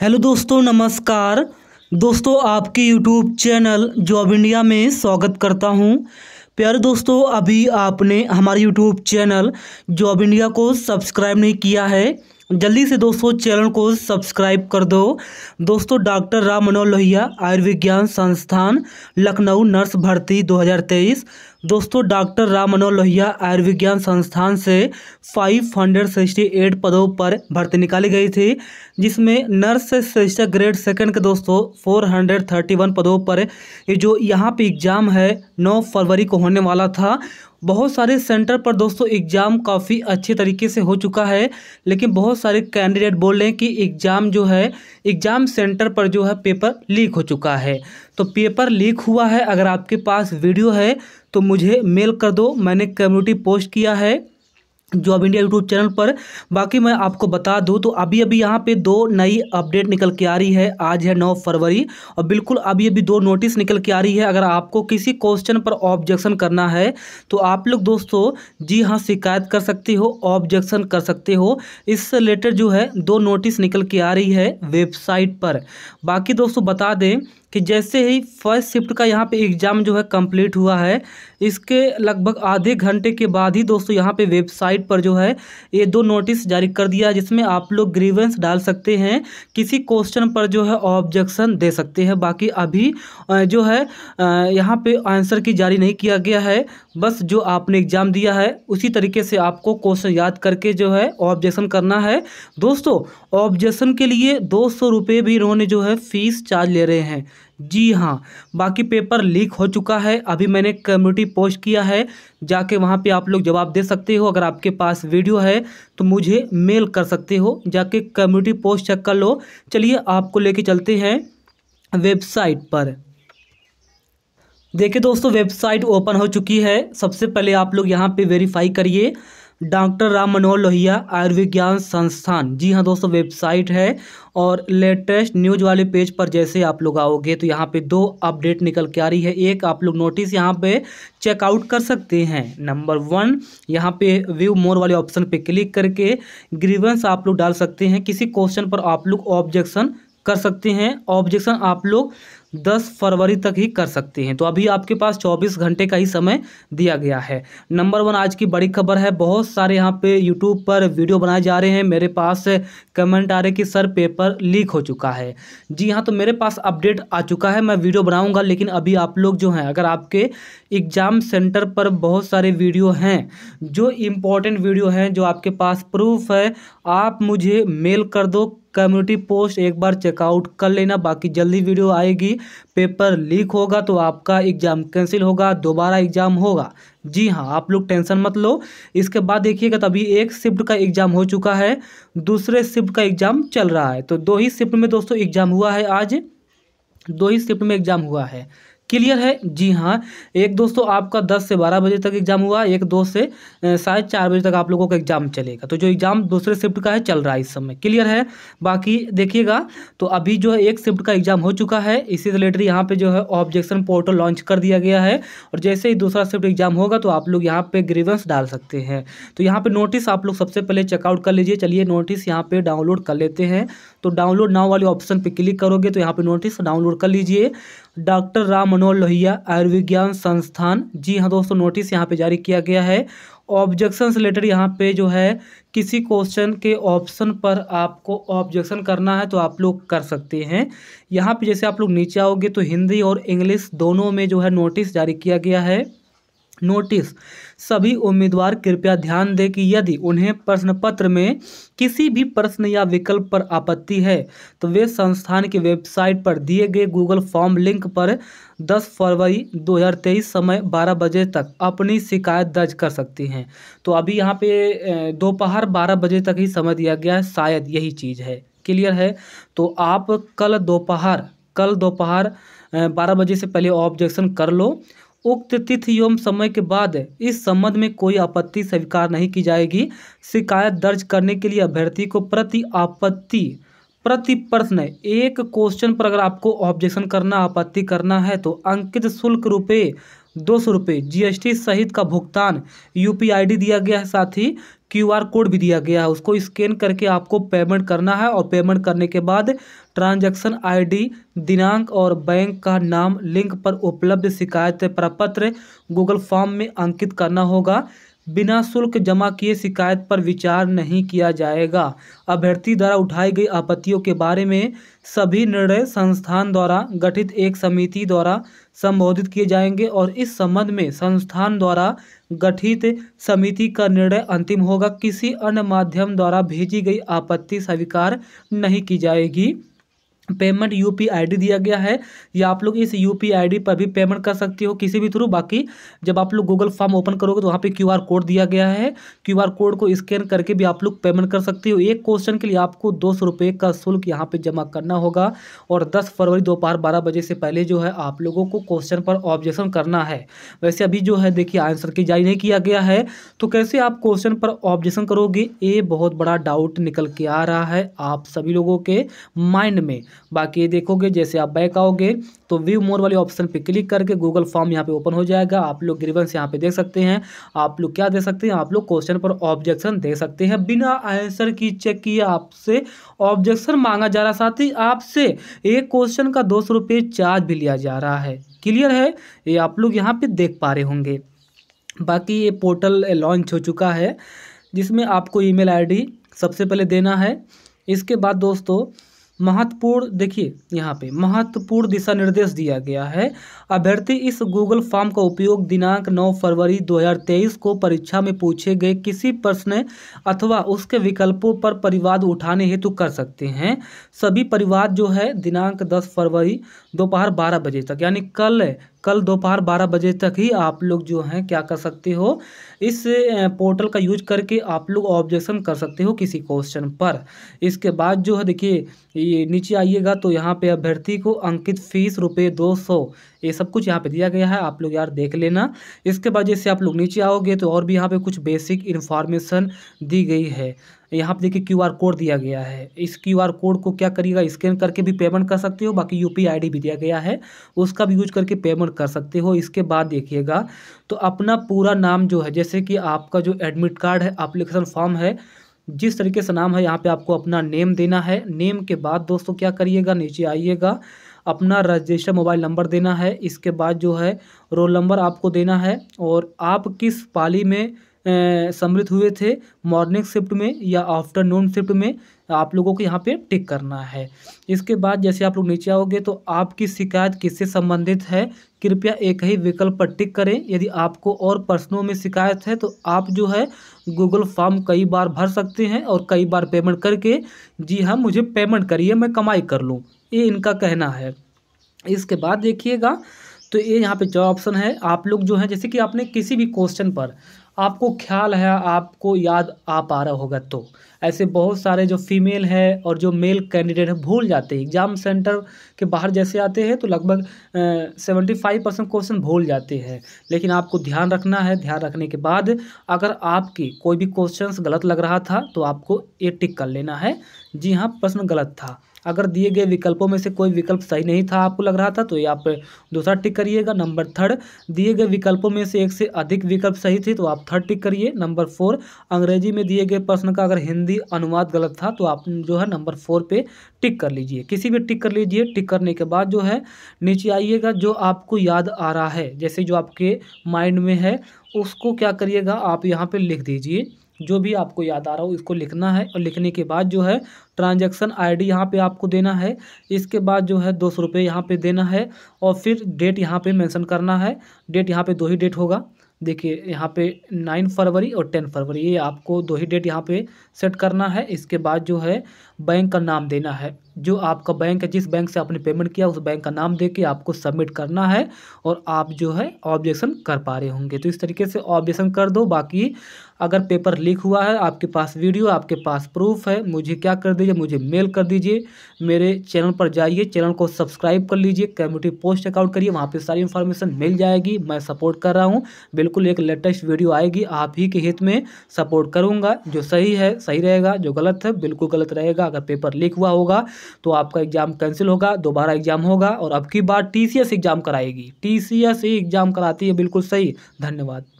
hello दोस्तों नमस्कार दोस्तों आपके यूट्यूब चैनल जॉब इंडिया में स्वागत करता हूं प्यारे दोस्तों अभी आपने हमारे यूट्यूब चैनल जॉब इंडिया को सब्सक्राइब नहीं किया है जल्दी से दोस्तों चैनल को सब्सक्राइब कर दो दोस्तों डॉक्टर राम मनोहर लोहिया आयुर्विज्ञान संस्थान लखनऊ नर्स भर्ती 2023 दोस्तों डॉक्टर राम मनोहर लोहिया आयुर्विज्ञान संस्थान से 568 पदों पर भर्ती निकाली गई थी जिसमें नर्स से ग्रेड सेकंड के दोस्तों 431 पदों पर ये जो यहाँ पे एग्ज़ाम है 9 फरवरी को होने वाला था बहुत सारे सेंटर पर दोस्तों एग्ज़ाम काफ़ी अच्छे तरीके से हो चुका है लेकिन बहुत सारे कैंडिडेट बोल रहे हैं कि एग्ज़ाम जो है एग्ज़ाम सेंटर पर जो है पेपर लीक हो चुका है तो पेपर लीक हुआ है अगर आपके पास वीडियो है तो मुझे मेल कर दो मैंने कम्युनिटी पोस्ट किया है जो अब इंडिया यूट्यूब चैनल पर बाकी मैं आपको बता दूं तो अभी अभी यहाँ पे दो नई अपडेट निकल के आ रही है आज है 9 फरवरी और बिल्कुल अभी अभी दो नोटिस निकल के आ रही है अगर आपको किसी क्वेश्चन पर ऑब्जेक्शन करना है तो आप लोग दोस्तों जी हाँ शिकायत कर सकते हो ऑब्जेक्शन कर सकते हो इससे रिलेटेड जो है दो नोटिस निकल के आ रही है वेबसाइट पर बाकी दोस्तों बता दें कि जैसे ही फर्स्ट शिफ्ट का यहाँ पे एग्ज़ाम जो है कंप्लीट हुआ है इसके लगभग आधे घंटे के बाद ही दोस्तों यहाँ पे वेबसाइट पर जो है ये दो नोटिस जारी कर दिया जिसमें आप लोग ग्रीवेंस डाल सकते हैं किसी क्वेश्चन पर जो है ऑब्जेक्शन दे सकते हैं बाकी अभी जो है यहाँ पे आंसर की जारी नहीं किया गया है बस जो आपने एग्ज़ाम दिया है उसी तरीके से आपको क्वेश्चन याद करके जो है ऑब्जेक्शन करना है दोस्तों ऑब्जेक्शन के लिए दो सौ रुपये भी इन्होंने जो है फ़ीस चार्ज ले रहे हैं जी हाँ बाकी पेपर लीक हो चुका है अभी मैंने कम्युनिटी पोस्ट किया है जाके वहाँ पे आप लोग जवाब दे सकते हो अगर आपके पास वीडियो है तो मुझे मेल कर सकते हो जाके कम्युनिटी पोस्ट चेक कर लो चलिए आपको लेके चलते हैं वेबसाइट पर देखिए दोस्तों वेबसाइट ओपन हो चुकी है सबसे पहले आप लोग यहाँ पर वेरीफाई करिए डॉक्टर राम मनोहर लोहिया आयुर्विज्ञान संस्थान जी हाँ दोस्तों वेबसाइट है और लेटेस्ट न्यूज वाले पेज पर जैसे आप लोग आओगे तो यहाँ पे दो अपडेट निकल के आ रही है एक आप लोग नोटिस यहाँ पे चेकआउट कर सकते हैं नंबर वन यहाँ पे व्यू मोर वाले ऑप्शन पे क्लिक करके ग्रीवेंस आप लोग डाल सकते हैं किसी क्वेश्चन पर आप लोग ऑब्जेक्शन कर सकते हैं ऑब्जेक्शन आप लोग दस फरवरी तक ही कर सकते हैं तो अभी आपके पास चौबीस घंटे का ही समय दिया गया है नंबर वन आज की बड़ी खबर है बहुत सारे यहाँ पे यूट्यूब पर वीडियो बनाए जा रहे हैं मेरे पास कमेंट आ रहे कि सर पेपर लीक हो चुका है जी हाँ तो मेरे पास अपडेट आ चुका है मैं वीडियो बनाऊँगा लेकिन अभी आप लोग जो हैं अगर आपके एग्ज़ाम सेंटर पर बहुत सारे वीडियो हैं जो इम्पोर्टेंट वीडियो हैं जो आपके पास प्रूफ है आप मुझे मेल कर दो कम्युनिटी पोस्ट एक बार चेकआउट कर लेना बाकी जल्दी वीडियो आएगी पेपर लीक होगा तो आपका एग्ज़ाम कैंसिल होगा दोबारा एग्ज़ाम होगा जी हाँ आप लोग टेंशन मत लो इसके बाद देखिएगा तभी एक शिफ्ट का एग्ज़ाम हो चुका है दूसरे शिफ्ट का एग्ज़ाम चल रहा है तो दो ही शिफ्ट में दोस्तों एग्ज़ाम हुआ है आज दो ही शिफ्ट में एग्ज़ाम हुआ है क्लियर है जी हाँ एक दोस्तों आपका दस से बारह बजे तक एग्जाम हुआ एक दो से साढ़े चार बजे तक आप लोगों का एग्जाम चलेगा तो जो एग्जाम दूसरे शिफ्ट का है चल रहा है इस समय क्लियर है बाकी देखिएगा तो अभी जो है एक शिफ्ट का एग्जाम हो चुका है इसी रिलेटेड यहाँ पे जो है ऑब्जेक्शन पोर्टल लॉन्च कर दिया गया है और जैसे ही दूसरा शिफ्ट एग्जाम होगा तो आप लोग यहाँ पर ग्रीवेंस डाल सकते हैं तो यहाँ पर नोटिस आप लोग सबसे पहले चेकआउट कर लीजिए चलिए नोटिस यहाँ पर डाउनलोड कर लेते हैं तो डाउनलोड नाव वाले ऑप्शन पर क्लिक करोगे तो यहाँ पर नोटिस डाउनलोड कर लीजिए डॉक्टर राम मनोहर लोहिया आयुर्विज्ञान संस्थान जी हाँ दोस्तों नोटिस यहाँ पे जारी किया गया है ऑब्जेक्शन से रिलेटेड यहाँ पे जो है किसी क्वेश्चन के ऑप्शन पर आपको ऑब्जेक्शन करना है तो आप लोग कर सकते हैं यहाँ पे जैसे आप लोग नीचे आओगे तो हिंदी और इंग्लिश दोनों में जो है नोटिस जारी किया गया है नोटिस सभी उम्मीदवार कृपया ध्यान दें कि यदि उन्हें प्रश्न पत्र में किसी भी प्रश्न या विकल्प पर आपत्ति है तो वे संस्थान की वेबसाइट पर दिए गए गूगल फॉर्म लिंक पर 10 फरवरी 2023 समय 12 बजे तक अपनी शिकायत दर्ज कर सकती हैं तो अभी यहाँ पे दोपहर 12 बजे तक ही समय दिया गया है शायद यही चीज़ है क्लियर है तो आप कल दोपहर कल दोपहर बारह बजे से पहले ऑब्जेक्शन कर लो उक्त तिथि एवं समय के बाद इस संबंध में कोई आपत्ति स्वीकार नहीं की जाएगी शिकायत दर्ज करने के लिए अभ्यर्थी को प्रति आपत्ति प्रति प्रश्न एक क्वेश्चन पर अगर आपको ऑब्जेक्शन करना आपत्ति करना है तो अंकित शुल्क रुपये दो सौ रुपये जी सहित का भुगतान यू डी दिया गया है साथ ही आर कोड भी दिया गया है उसको स्कैन करके आपको पेमेंट करना है और पेमेंट करने के बाद ट्रांजैक्शन आईडी दिनांक और बैंक का नाम लिंक पर उपलब्ध शिकायत प्रपत्र गूगल फॉर्म में अंकित करना होगा बिना शुल्क जमा किए शिकायत पर विचार नहीं किया जाएगा अभ्यर्थी द्वारा उठाई गई आपत्तियों के बारे में सभी निर्णय संस्थान द्वारा गठित एक समिति द्वारा संबोधित किए जाएंगे और इस संबंध में संस्थान द्वारा गठित समिति का निर्णय अंतिम होगा किसी अन्य माध्यम द्वारा भेजी गई आपत्ति स्वीकार नहीं की जाएगी पेमेंट यू पी दिया गया है या आप लोग इस यू पी पर भी पेमेंट कर सकते हो किसी भी थ्रू बाकी जब आप लोग गूगल फॉर्म ओपन करोगे तो वहाँ पे क्यूआर कोड दिया गया है क्यूआर कोड को स्कैन करके भी आप लोग पेमेंट कर सकते हो एक क्वेश्चन के लिए आपको दो सौ रुपये का शुल्क यहाँ पे जमा करना होगा और दस फरवरी दोपहर बारह बजे से पहले जो है आप लोगों को क्वेश्चन पर ऑब्जेक्शन करना है वैसे अभी जो है देखिए आंसर की जारी नहीं किया गया है तो कैसे आप क्वेश्चन पर ऑब्जेक्शन करोगे ये बहुत बड़ा डाउट निकल के आ रहा है आप सभी लोगों के माइंड में बाकी ये देखोगे जैसे आप बैक आओगे तो व्यू मोर वाले ऑप्शन पे क्लिक करके गूगल फॉर्म यहाँ पे ओपन हो जाएगा आप लोग ग्रीवेंस यहाँ पे देख सकते हैं आप लोग क्या दे सकते हैं आप लोग क्वेश्चन पर ऑब्जेक्शन दे सकते हैं बिना आंसर की चेक किए आपसे ऑब्जेक्शन मांगा जा रहा साथ ही आपसे एक क्वेश्चन का दो सौ चार्ज भी लिया जा रहा है क्लियर है ये आप लोग यहाँ पे देख पा रहे होंगे बाकी ये पोर्टल लॉन्च हो चुका है जिसमें आपको ईमेल आईडी सबसे पहले देना है इसके बाद दोस्तों महत्वपूर्ण देखिए यहाँ पे महत्वपूर्ण दिशा निर्देश दिया गया है अभ्यर्थी इस गूगल फॉर्म का उपयोग दिनांक 9 फरवरी 2023 को परीक्षा में पूछे गए किसी प्रश्न अथवा उसके विकल्पों पर परिवाद उठाने हेतु कर सकते हैं सभी परिवाद जो है दिनांक 10 फरवरी दोपहर 12 बजे तक यानी कल कल दोपहर बारह बजे तक ही आप लोग जो हैं क्या कर सकते हो इस पोर्टल का यूज करके आप लोग ऑब्जेक्शन कर सकते हो किसी क्वेश्चन पर इसके बाद जो है देखिए ये नीचे आइएगा तो यहाँ पे अभ्यर्थी को अंकित फीस रुपये दो सौ ये सब कुछ यहाँ पे दिया गया है आप लोग यार देख लेना इसके बाद जैसे आप लोग नीचे आओगे तो और भी यहाँ पे कुछ बेसिक इन्फॉर्मेशन दी गई है यहाँ पर देखिए क्यूआर कोड दिया गया है इस क्यूआर कोड को क्या करिएगा स्कैन करके भी पेमेंट कर सकते हो बाकी यूपीआई आईडी भी दिया गया है उसका भी यूज करके पेमेंट कर सकते हो इसके बाद देखिएगा तो अपना पूरा नाम जो है जैसे कि आपका जो एडमिट कार्ड है अप्लीकेशन फॉर्म है जिस तरीके से नाम है यहाँ पर आपको अपना नेम देना है नेम के बाद दोस्तों क्या करिएगा नीचे आइएगा अपना रजिस्टर मोबाइल नंबर देना है इसके बाद जो है रोल नंबर आपको देना है और आप किस पाली में सम्मिलित हुए थे मॉर्निंग शिफ्ट में या आफ्टरनून शिफ्ट में आप लोगों को यहाँ पे टिक करना है इसके बाद जैसे आप लोग नीचे आओगे तो आपकी शिकायत किससे संबंधित है कृपया एक ही विकल्प पर टिक करें यदि आपको और प्रश्नों में शिकायत है तो आप जो है गूगल फॉर्म कई बार भर सकते हैं और कई बार पेमेंट करके जी हाँ मुझे पेमेंट करिए मैं कमाई कर लूँ ये इनका कहना है इसके बाद देखिएगा तो ये यहाँ पे जो ऑप्शन है आप लोग जो है जैसे कि आपने किसी भी क्वेश्चन पर आपको ख्याल है आपको याद आ पा रहा होगा तो ऐसे बहुत सारे जो फीमेल है और जो मेल कैंडिडेट है भूल जाते हैं एग्ज़ाम सेंटर के बाहर जैसे आते हैं तो लगभग सेवेंटी फाइव परसेंट क्वेश्चन भूल जाते हैं लेकिन आपको ध्यान रखना है ध्यान रखने के बाद अगर आपकी कोई भी क्वेश्चन गलत लग रहा था तो आपको ये टिक कर लेना है जी हाँ प्रश्न गलत था अगर दिए गए विकल्पों में से कोई विकल्प सही नहीं था आपको लग रहा था तो आप दूसरा टिक करिएगा नंबर थर्ड दिए गए विकल्पों में से एक से अधिक विकल्प सही थे तो आप थर्ड टिक करिए नंबर फोर अंग्रेजी में दिए गए प्रश्न का अगर हिंदी अनुवाद गलत था तो आप जो है नंबर फोर पे टिक कर लीजिए किसी भी टिक कर लीजिए टिक करने के बाद जो है नीचे आइएगा जो आपको याद आ रहा है जैसे जो आपके माइंड में है उसको क्या करिएगा आप यहाँ पे लिख दीजिए जो भी आपको याद आ रहा हो इसको लिखना है और लिखने के बाद जो है ट्रांजैक्शन आईडी डी यहाँ पर आपको देना है इसके बाद जो है दो सौ रुपये यहाँ पर देना है और फिर डेट यहाँ पर मेंशन करना है डेट यहाँ पर दो ही डेट होगा देखिए यहाँ पे नाइन फरवरी और टेन फरवरी ये आपको दो ही डेट यहाँ पे सेट करना है इसके बाद जो है बैंक का नाम देना है जो आपका बैंक है जिस बैंक से आपने पेमेंट किया उस बैंक का नाम दे के आपको सबमिट करना है और आप जो है ऑब्जेक्शन कर पा रहे होंगे तो इस तरीके से ऑब्जेक्शन कर दो बाकी अगर पेपर लीक हुआ है आपके पास वीडियो आपके पास प्रूफ है मुझे क्या कर दीजिए मुझे मेल कर दीजिए मेरे चैनल पर जाइए चैनल को सब्सक्राइब कर लीजिए कम्युनिटी पोस्ट अकाउंट करिए वहाँ पर सारी इन्फॉर्मेशन मिल जाएगी मैं सपोर्ट कर रहा हूँ बिल्कुल एक लेटेस्ट वीडियो आएगी आप ही के हित में सपोर्ट करूँगा जो सही है सही रहेगा जो गलत है बिल्कुल गलत रहेगा अगर पेपर लीक हुआ होगा तो आपका एग्ज़ाम कैंसिल होगा दोबारा एग्ज़ाम होगा और अब की बार टी एग्ज़ाम कराएगी टी एग्ज़ाम कराती है बिल्कुल सही धन्यवाद